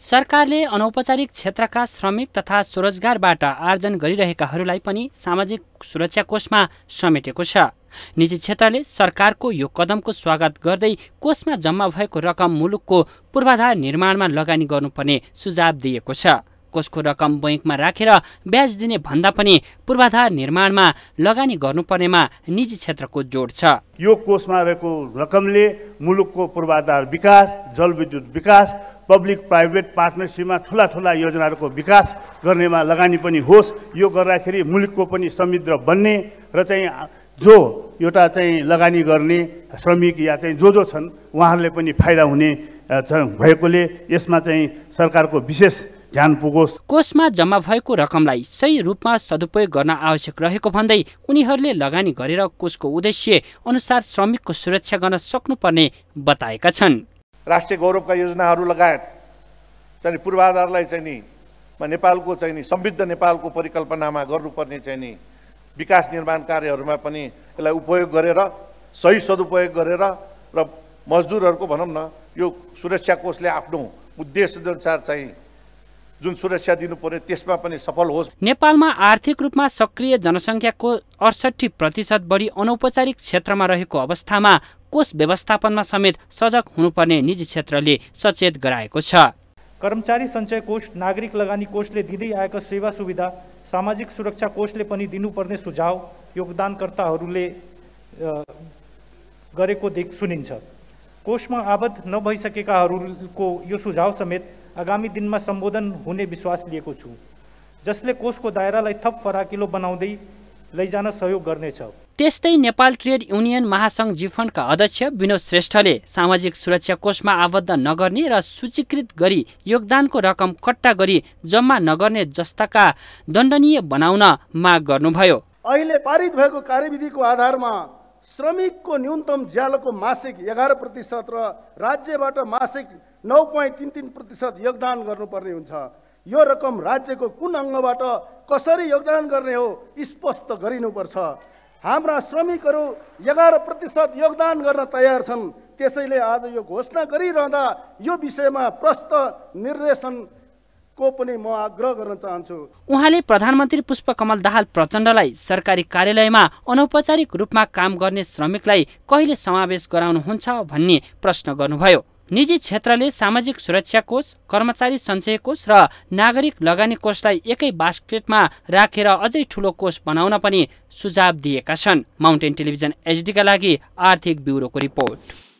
सरकारले अनौपचारिक क्षेत्रका श्रमिक तथा स्वरोजगारबाट आर्जन गरिरहेकाहरूलाई पनि सामाजिक सुरक्षा कोषमा समेटेको छ निजी क्षेत्रले सरकारको यो कदमको स्वागत गर्दै कोषमा जम्मा भएको रकम मुलुकको पूर्वाधार निर्माणमा लगानी गर्नुपर्ने सुझाव दिएको छ कोषको रकम बैङ्कमा राखेर ब्याज दिने भन्दा पनि पूर्वाधार निर्माणमा लगानी गर्नुपर्नेमा निजी क्षेत्रको जोड छ यो कोषमा रहेको रकमले मुलुकको पूर्वाधार विकास जलविद्युत विकास पब्लिक प्राइभेट पार्टनरसिपमा ठुला ठुला योजनाहरूको विकास गर्नेमा लगानी पनि होस् यो गर्दाखेरि मुलुकको पनि समृद्ध बन्ने र चाहिँ जो एउटा चाहिँ लगानी गर्ने श्रमिक या चाहिँ जो जो छन् उहाँहरूले पनि फाइदा हुने भएकोले यसमा चाहिँ सरकारको विशेष ध्यान पुगोस् कोषमा जम्मा भएको रकमलाई सही रूपमा सदुपयोग गर्न आवश्यक रहेको भन्दै उनीहरूले लगानी गरेर कोषको उद्देश्य अनुसार श्रमिकको सुरक्षा गर्न सक्नुपर्ने बताएका छन् राष्ट्रिय गौरवका योजनाहरू लगायत चाहिँ पूर्वाधारलाई चाहिँ नि नेपालको चाहिँ नि समृद्ध नेपालको परिकल्पनामा गर्नुपर्ने चाहिँ नि विकास निर्माण कार्यहरूमा पनि यसलाई उपयोग गरेर सही सदुपयोग गरेर र मजदुरहरूको भनौँ न यो सुरक्षा कोषले आफ्नो उद्देश्यअनुसार चाहिँ जुन सुरक्षा दिनुपर्ने त्यसमा पनि सफल होस् नेपालमा आर्थिक रूपमा सक्रिय जनसङ्ख्याको अडसठी प्रतिशत बढी अनौपचारिक क्षेत्रमा रहेको अवस्थामा कोष व्यवस्थापनमा समेत सजग हुनुपर्ने निजी क्षेत्रले सचेत गराएको छ कर्मचारी सञ्चय कोष नागरिक लगानी कोषले दिँदै आएको सेवा सुविधा सामाजिक सुरक्षा कोषले पनि दिनुपर्ने सुझाव योगदानकर्ताहरूले गरेको देख सुनिन्छ कोषमा आबद्ध नभइसकेकाहरूको यो सुझाव समेत आगामी दिनमा सम्बोधन हुने विश्वास लिएको छु जसले कोषको दायरालाई थप फराकिलो बनाउँदै लैजान सहयोग गर्नेछ त्यस्तै नेपाल ट्रेड युनियन महासङ्घ जिफन्डका अध्यक्ष विनोद श्रेष्ठले सामाजिक सुरक्षा कोषमा आबद्ध नगर्ने र सूचीकृत गरी योगदानको रकम कट्टा गरी जम्मा नगर्ने जस्ताका दण्डनीय बनाउन माग गर्नुभयो अहिले पारित भएको कार्यविधिको आधारमा श्रमिकको न्यूनतम ज्यालोको मासिक एघार प्रतिशत र राज्यबाट मासिक नौ पोइन्ट तिन तिन प्रतिशत योगदान गर्नुपर्ने हुन्छ यो रकम राज्यको कुन अङ्गबाट कसरी योगदान गर्ने हो स्पष्ट गरिनुपर्छ हाम्रा श्रमिकहरू एघार प्रतिशत योगदान गर्न तयार छन् त्यसैले आज यो घोषणा गरिरहँदा यो विषयमा प्रस्त निर्देशन को पनि म आग्रह गर्न चाहन्छु उहाँले प्रधानमन्त्री पुष्पकमल दाहाल प्रचण्डलाई सरकारी कार्यालयमा अनौपचारिक रूपमा काम गर्ने श्रमिकलाई कहिले समावेश गराउनुहुन्छ भन्ने प्रश्न गर्नुभयो निजी क्षेत्रले सामाजिक सुरक्षा कोष कर्मचारी सञ्चय कोष र नागरिक लगानी कोषलाई एकै बास्केटमा राखेर अझै ठुलो कोष बनाउन पनि सुझाव दिएका छन् माउन्टेन टेलिभिजन एचडीका लागि आर्थिक ब्युरोको रिपोर्ट